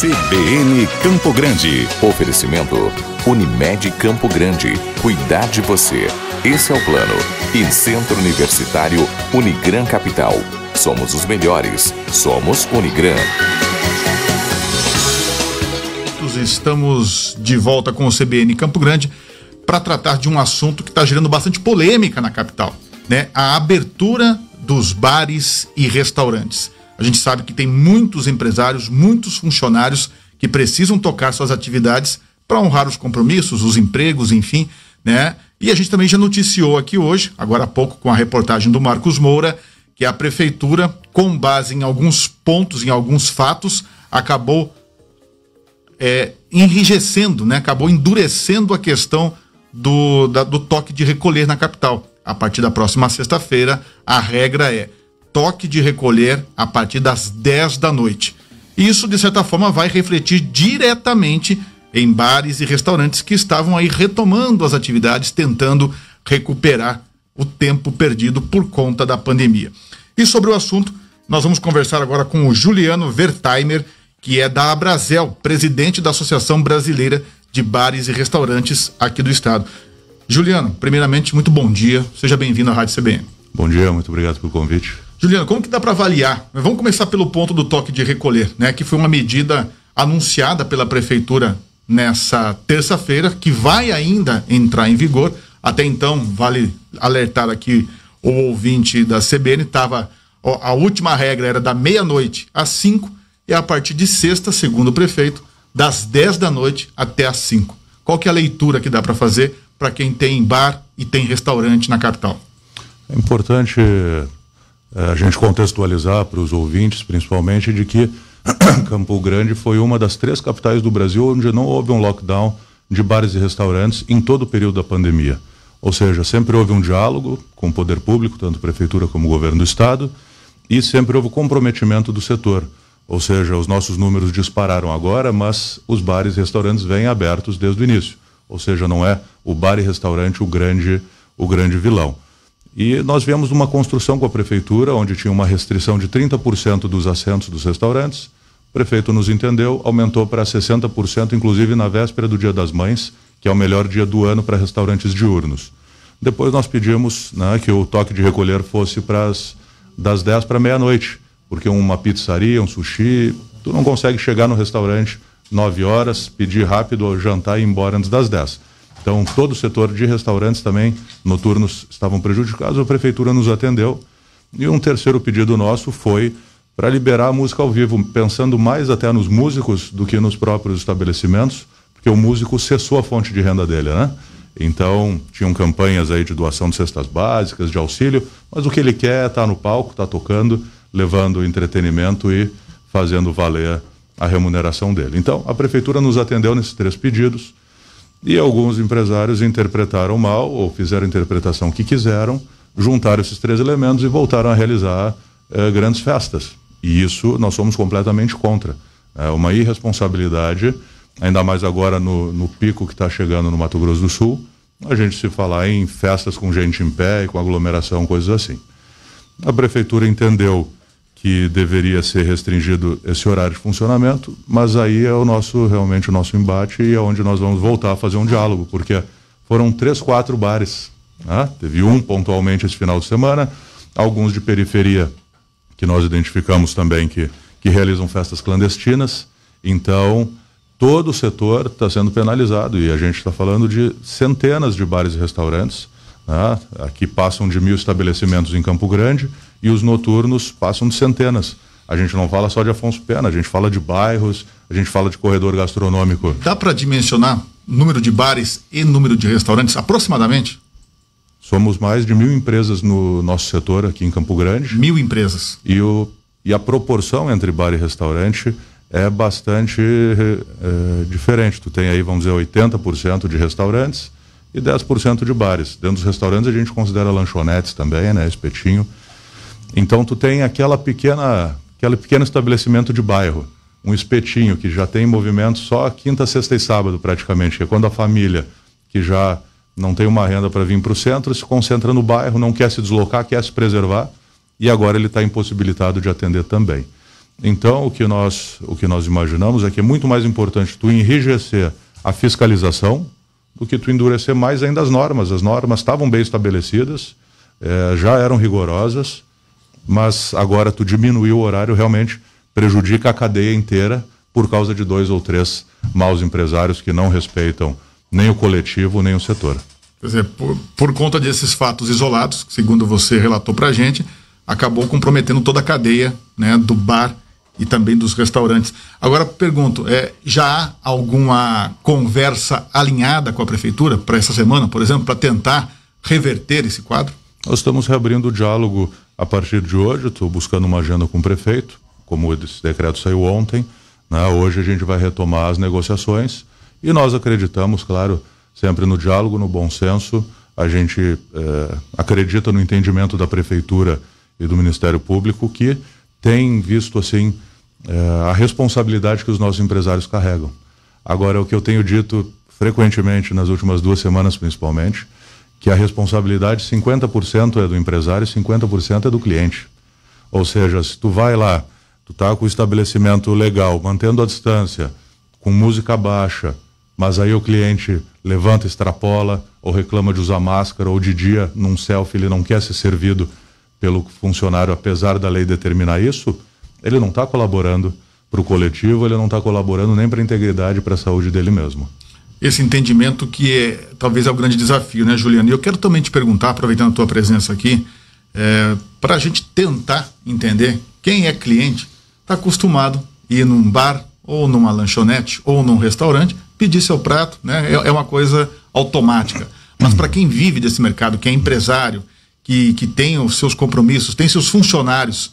CBN Campo Grande. Oferecimento Unimed Campo Grande. Cuidar de você. Esse é o plano. E Centro Universitário Unigran Capital. Somos os melhores. Somos Unigran. Estamos de volta com o CBN Campo Grande para tratar de um assunto que está gerando bastante polêmica na capital, né? A abertura dos bares e restaurantes. A gente sabe que tem muitos empresários, muitos funcionários que precisam tocar suas atividades para honrar os compromissos, os empregos, enfim, né? E a gente também já noticiou aqui hoje, agora há pouco, com a reportagem do Marcos Moura, que a prefeitura, com base em alguns pontos, em alguns fatos, acabou é, enrijecendo, né? acabou endurecendo a questão do, da, do toque de recolher na capital. A partir da próxima sexta-feira, a regra é toque de recolher a partir das 10 da noite. Isso, de certa forma, vai refletir diretamente em bares e restaurantes que estavam aí retomando as atividades, tentando recuperar o tempo perdido por conta da pandemia. E sobre o assunto, nós vamos conversar agora com o Juliano Wertheimer, que é da Abrazel, presidente da Associação Brasileira de Bares e Restaurantes aqui do estado. Juliano, primeiramente, muito bom dia. Seja bem-vindo à Rádio CBN. Bom dia, muito obrigado pelo convite. Juliana, como que dá para avaliar? Vamos começar pelo ponto do toque de recolher, né? Que foi uma medida anunciada pela prefeitura nessa terça-feira, que vai ainda entrar em vigor. Até então, vale alertar aqui o ouvinte da CBN, estava a última regra era da meia-noite às 5 e a partir de sexta, segundo o prefeito, das 10 da noite até às 5. Qual que é a leitura que dá para fazer para quem tem bar e tem restaurante na capital? É importante eh, a gente contextualizar para os ouvintes, principalmente, de que Campo Grande foi uma das três capitais do Brasil onde não houve um lockdown de bares e restaurantes em todo o período da pandemia. Ou seja, sempre houve um diálogo com o poder público, tanto prefeitura como governo do estado, e sempre houve comprometimento do setor. Ou seja, os nossos números dispararam agora, mas os bares e restaurantes vêm abertos desde o início. Ou seja, não é o bar e restaurante o grande, o grande vilão. E nós vemos uma construção com a prefeitura, onde tinha uma restrição de 30% dos assentos dos restaurantes. O prefeito nos entendeu, aumentou para 60%, inclusive na véspera do Dia das Mães, que é o melhor dia do ano para restaurantes diurnos. Depois nós pedimos né, que o toque de recolher fosse pras, das 10 para meia-noite, porque uma pizzaria, um sushi, tu não consegue chegar no restaurante 9 horas, pedir rápido, jantar e ir embora antes das 10. Então, todo o setor de restaurantes também noturnos estavam prejudicados, a prefeitura nos atendeu. E um terceiro pedido nosso foi para liberar a música ao vivo, pensando mais até nos músicos do que nos próprios estabelecimentos, porque o músico cessou a fonte de renda dele, né? Então, tinham campanhas aí de doação de cestas básicas, de auxílio, mas o que ele quer é tá estar no palco, estar tá tocando, levando entretenimento e fazendo valer a remuneração dele. Então, a prefeitura nos atendeu nesses três pedidos. E alguns empresários interpretaram mal ou fizeram a interpretação que quiseram, juntaram esses três elementos e voltaram a realizar eh, grandes festas. E isso nós somos completamente contra. É uma irresponsabilidade, ainda mais agora no, no pico que está chegando no Mato Grosso do Sul, a gente se falar em festas com gente em pé e com aglomeração, coisas assim. A prefeitura entendeu que deveria ser restringido esse horário de funcionamento, mas aí é o nosso realmente o nosso embate e é onde nós vamos voltar a fazer um diálogo, porque foram três, quatro bares, né? teve um pontualmente esse final de semana, alguns de periferia que nós identificamos também que que realizam festas clandestinas, então todo o setor está sendo penalizado e a gente está falando de centenas de bares e restaurantes, né? aqui passam de mil estabelecimentos em Campo Grande e os noturnos passam de centenas. A gente não fala só de Afonso Pena, a gente fala de bairros, a gente fala de corredor gastronômico. Dá para dimensionar número de bares e número de restaurantes aproximadamente? Somos mais de mil empresas no nosso setor aqui em Campo Grande. Mil empresas. E, o, e a proporção entre bar e restaurante é bastante é, diferente. Tu tem aí, vamos dizer, 80% de restaurantes e 10% de bares. Dentro dos restaurantes a gente considera lanchonetes também, né? Espetinho. Então tu tem aquela pequena, aquele pequeno estabelecimento de bairro, um espetinho que já tem movimento só quinta, sexta e sábado praticamente, que é quando a família que já não tem uma renda para vir para o centro se concentra no bairro, não quer se deslocar, quer se preservar e agora ele está impossibilitado de atender também. Então o que nós o que nós imaginamos é que é muito mais importante tu enrijecer a fiscalização do que tu endurecer mais ainda as normas. As normas estavam bem estabelecidas, eh, já eram rigorosas mas agora tu diminuiu o horário, realmente prejudica a cadeia inteira por causa de dois ou três maus empresários que não respeitam nem o coletivo, nem o setor. Quer dizer, por, por conta desses fatos isolados, segundo você relatou para a gente, acabou comprometendo toda a cadeia né, do bar e também dos restaurantes. Agora pergunto, é, já há alguma conversa alinhada com a prefeitura para essa semana, por exemplo, para tentar reverter esse quadro? Nós estamos reabrindo o diálogo a partir de hoje. Estou buscando uma agenda com o prefeito, como esse decreto saiu ontem. Né? Hoje a gente vai retomar as negociações e nós acreditamos, claro, sempre no diálogo, no bom senso. A gente eh, acredita no entendimento da prefeitura e do Ministério Público que tem visto assim eh, a responsabilidade que os nossos empresários carregam. Agora, o que eu tenho dito frequentemente nas últimas duas semanas, principalmente, que a responsabilidade 50% é do empresário e 50% é do cliente. Ou seja, se tu vai lá, tu tá com o estabelecimento legal, mantendo a distância, com música baixa, mas aí o cliente levanta, extrapola, ou reclama de usar máscara, ou de dia, num selfie, ele não quer ser servido pelo funcionário, apesar da lei determinar isso, ele não está colaborando para o coletivo, ele não está colaborando nem para a integridade e para a saúde dele mesmo esse entendimento que é, talvez é o grande desafio, né, Juliana? E eu quero também te perguntar, aproveitando a tua presença aqui, é, para a gente tentar entender quem é cliente, está acostumado a ir num bar ou numa lanchonete ou num restaurante, pedir seu prato, né? É, é uma coisa automática. Mas para quem vive desse mercado, que é empresário, que, que tem os seus compromissos, tem seus funcionários,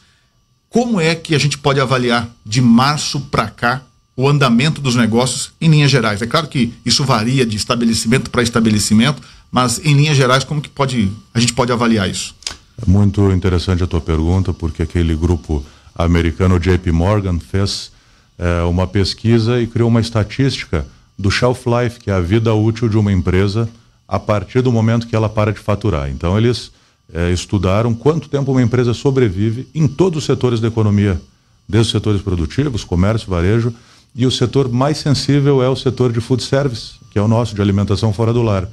como é que a gente pode avaliar de março para cá o andamento dos negócios em linhas gerais. É claro que isso varia de estabelecimento para estabelecimento, mas em linhas gerais como que pode a gente pode avaliar isso? É muito interessante a tua pergunta, porque aquele grupo americano JP Morgan fez é, uma pesquisa e criou uma estatística do shelf life, que é a vida útil de uma empresa a partir do momento que ela para de faturar. Então eles é, estudaram quanto tempo uma empresa sobrevive em todos os setores da economia, desde os setores produtivos, comércio, varejo, e o setor mais sensível é o setor de food service, que é o nosso, de alimentação fora do lar.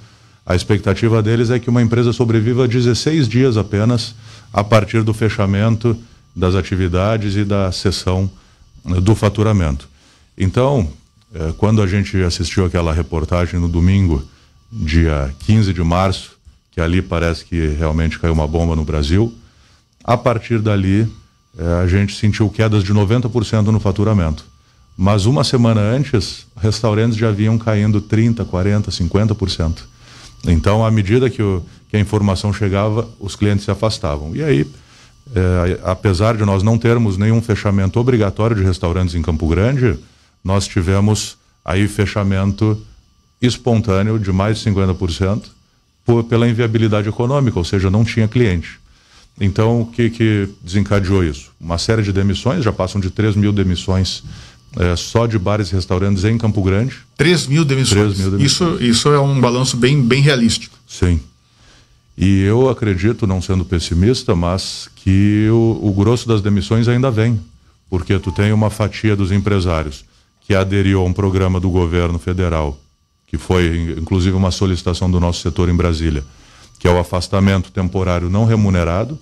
A expectativa deles é que uma empresa sobreviva 16 dias apenas a partir do fechamento das atividades e da cessão né, do faturamento. Então, eh, quando a gente assistiu aquela reportagem no domingo, dia 15 de março, que ali parece que realmente caiu uma bomba no Brasil, a partir dali eh, a gente sentiu quedas de 90% no faturamento. Mas uma semana antes, restaurantes já vinham caindo 30, 40, 50%. Então, à medida que, o, que a informação chegava, os clientes se afastavam. E aí, é, apesar de nós não termos nenhum fechamento obrigatório de restaurantes em Campo Grande, nós tivemos aí fechamento espontâneo de mais de 50% por, pela inviabilidade econômica, ou seja, não tinha cliente. Então, o que, que desencadeou isso? Uma série de demissões, já passam de 3 mil demissões é, só de bares e restaurantes em Campo Grande. 3 mil demissões. 3 mil demissões. Isso, isso é um balanço bem, bem realístico. Sim. E eu acredito, não sendo pessimista, mas que o, o grosso das demissões ainda vem, porque tu tem uma fatia dos empresários que aderiu a um programa do governo federal, que foi inclusive uma solicitação do nosso setor em Brasília, que é o afastamento temporário não remunerado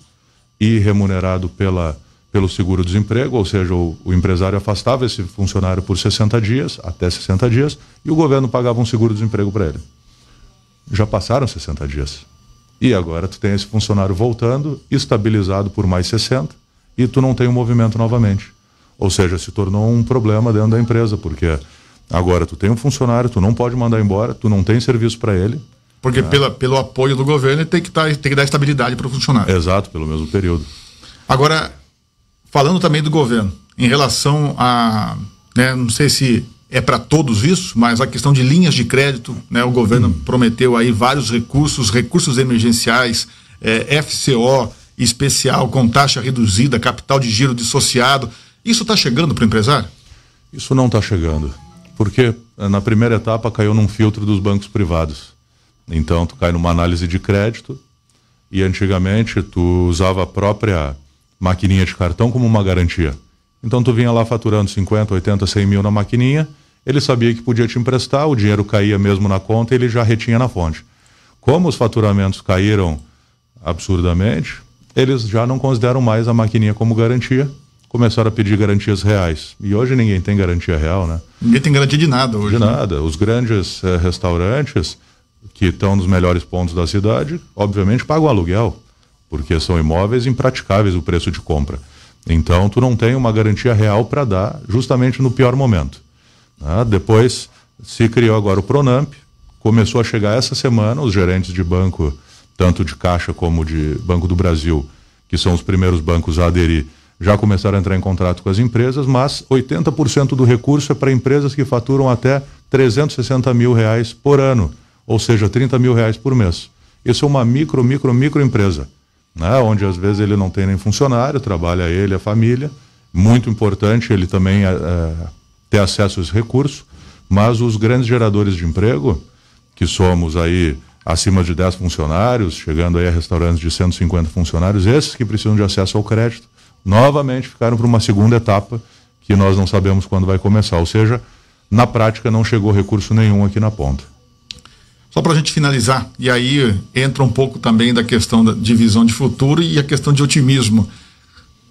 e remunerado pela pelo seguro-desemprego, ou seja, o, o, empresário afastava esse funcionário por 60 dias, até 60 dias, e o governo pagava um seguro-desemprego para ele. Já passaram 60 dias. E agora tu tem esse funcionário voltando, estabilizado por mais 60, e tu não tem o um movimento novamente. Ou seja, se tornou um problema dentro da empresa, porque agora tu tem um funcionário, tu não pode mandar embora, tu não tem serviço para ele, porque é. pela, pelo apoio do governo tem que, tá, tem que dar estabilidade para o funcionário. Exato, pelo mesmo período. Agora, Falando também do governo, em relação a, né, não sei se é para todos isso, mas a questão de linhas de crédito, né, o governo hum. prometeu aí vários recursos, recursos emergenciais, é, eh, FCO especial com taxa reduzida, capital de giro dissociado. Isso está chegando para o empresário? Isso não está chegando, porque eh, na primeira etapa caiu num filtro dos bancos privados. Então tu cai numa análise de crédito e antigamente tu usava a própria maquininha de cartão como uma garantia. Então tu vinha lá faturando 50, 80, 100 mil na maquininha, ele sabia que podia te emprestar, o dinheiro caía mesmo na conta e ele já retinha na fonte. Como os faturamentos caíram absurdamente, eles já não consideram mais a maquininha como garantia, começaram a pedir garantias reais. E hoje ninguém tem garantia real, né? Ninguém tem garantia de nada hoje. De né? nada. Os grandes eh, restaurantes que estão nos melhores pontos da cidade, obviamente pagam aluguel porque são imóveis impraticáveis o preço de compra. Então, tu não tem uma garantia real para dar justamente no pior momento. Ah, depois se criou agora o Pronamp, começou a chegar essa semana os gerentes de banco, tanto de Caixa como de Banco do Brasil, que são os primeiros bancos a aderir, já começaram a entrar em contrato com as empresas, mas 80% do recurso é para empresas que faturam até 360 mil reais por ano, ou seja, 30 mil reais por mês. Isso é uma micro, micro, micro empresa né? onde às vezes ele não tem nem funcionário, trabalha ele, a família. Muito importante ele também é, é, ter acesso a esse recurso, mas os grandes geradores de emprego, que somos aí acima de 10 funcionários, chegando aí a restaurantes de 150 funcionários, esses que precisam de acesso ao crédito, novamente ficaram para uma segunda etapa que nós não sabemos quando vai começar. Ou seja, na prática não chegou recurso nenhum aqui na ponta. Só para a gente finalizar, e aí eh, entra um pouco também da questão de visão de futuro e a questão de otimismo. O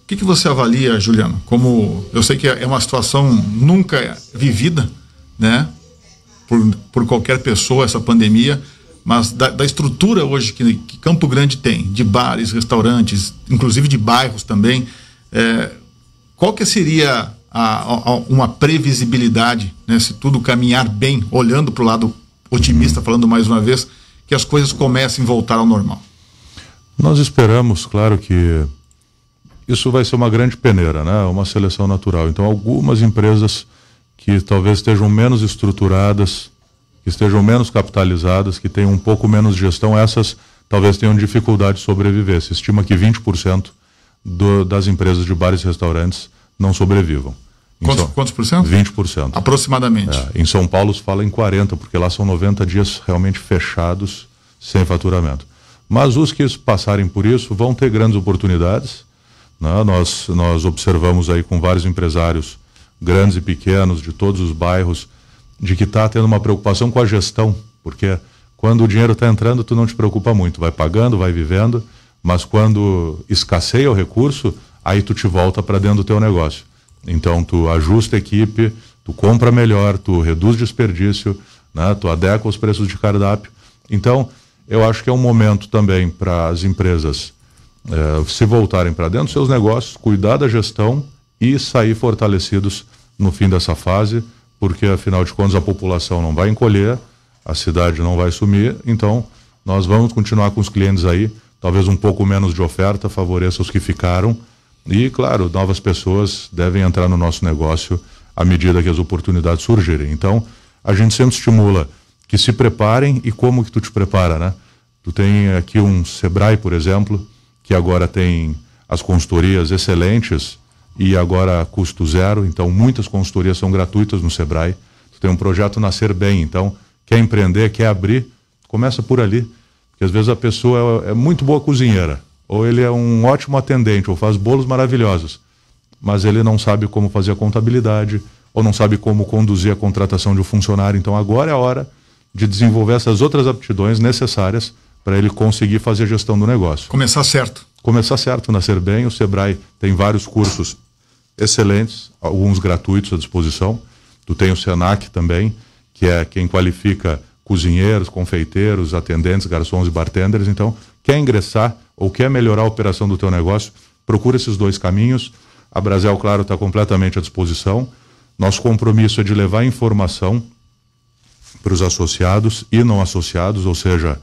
que, que você avalia, Juliano? Como eu sei que é, é uma situação nunca vivida, né? Por, por qualquer pessoa, essa pandemia, mas da, da estrutura hoje que, que, Campo Grande tem, de bares, restaurantes, inclusive de bairros também, é, qual que seria a, a, uma previsibilidade, né? Se tudo caminhar bem, olhando para o lado otimista, falando mais uma vez, que as coisas comecem a voltar ao normal? Nós esperamos, claro, que isso vai ser uma grande peneira, né? Uma seleção natural. Então, algumas empresas que talvez estejam menos estruturadas, que estejam menos capitalizadas, que tenham um pouco menos gestão, essas talvez tenham dificuldade de sobreviver. Se estima que 20% do, das empresas de bares e restaurantes não sobrevivam. Quanto, quantos por cento? 20%. Aproximadamente. É, em São Paulo se fala em 40%, porque lá são 90 dias realmente fechados sem faturamento. Mas os que passarem por isso vão ter grandes oportunidades. Né? Nós, nós observamos aí com vários empresários, grandes e pequenos, de todos os bairros, de que está tendo uma preocupação com a gestão, porque quando o dinheiro está entrando, tu não te preocupa muito, vai pagando, vai vivendo, mas quando escasseia o recurso, aí tu te volta para dentro do teu negócio. Então tu ajusta a equipe, tu compra melhor, tu reduz desperdício, né? tu adequa os preços de cardápio. Então, eu acho que é um momento também para as empresas eh, se voltarem para dentro dos seus negócios, cuidar da gestão e sair fortalecidos no fim dessa fase, porque afinal de contas a população não vai encolher, a cidade não vai sumir, então nós vamos continuar com os clientes aí, talvez um pouco menos de oferta favoreça os que ficaram, e, claro, novas pessoas devem entrar no nosso negócio à medida que as oportunidades surgirem. Então, a gente sempre estimula que se preparem e como que tu te prepara, né? Tu tem aqui um Sebrae, por exemplo, que agora tem as consultorias excelentes e agora custo zero, então muitas consultorias são gratuitas no Sebrae. Tu tem um projeto Nascer Bem, então quer empreender, quer abrir, começa por ali, porque às vezes a pessoa é, é muito boa cozinheira, ou ele é um ótimo atendente, ou faz bolos maravilhosos, mas ele não sabe como fazer a contabilidade, ou não sabe como conduzir a contratação de um funcionário. Então agora é a hora de desenvolver essas outras aptidões necessárias para ele conseguir fazer a gestão do negócio. Começar certo. Começar certo, nascer bem. O Sebrae tem vários cursos excelentes, alguns gratuitos à disposição. Tu tem o Senac também, que é quem qualifica cozinheiros, confeiteiros, atendentes, garçons e bartenders. Então, quer ingressar ou quer melhorar a operação do teu negócio, procura esses dois caminhos. A Brasil, claro, está completamente à disposição. Nosso compromisso é de levar informação para os associados e não associados, ou seja,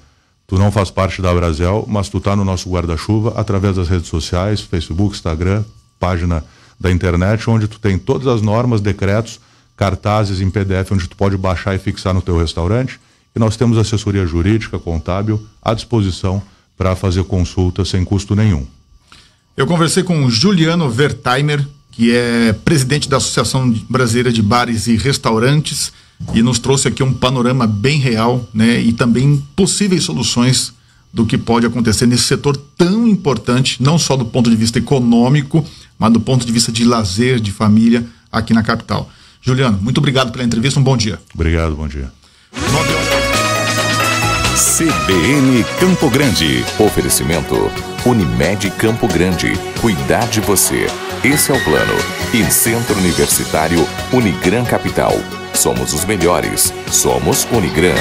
tu não faz parte da Brasil, mas tu está no nosso guarda-chuva através das redes sociais, Facebook, Instagram, página da internet, onde tu tem todas as normas, decretos, cartazes em PDF, onde tu pode baixar e fixar no teu restaurante. E nós temos assessoria jurídica, contábil, à disposição para fazer consulta sem custo nenhum. Eu conversei com o Juliano Vertheimer, que é presidente da Associação Brasileira de Bares e Restaurantes e nos trouxe aqui um panorama bem real, né, e também possíveis soluções do que pode acontecer nesse setor tão importante, não só do ponto de vista econômico, mas do ponto de vista de lazer, de família aqui na capital. Juliano, muito obrigado pela entrevista, um bom dia. Obrigado, bom dia. CBN Campo Grande. Oferecimento Unimed Campo Grande. Cuidar de você. Esse é o plano. E Centro Universitário Unigran Capital. Somos os melhores. Somos Unigran.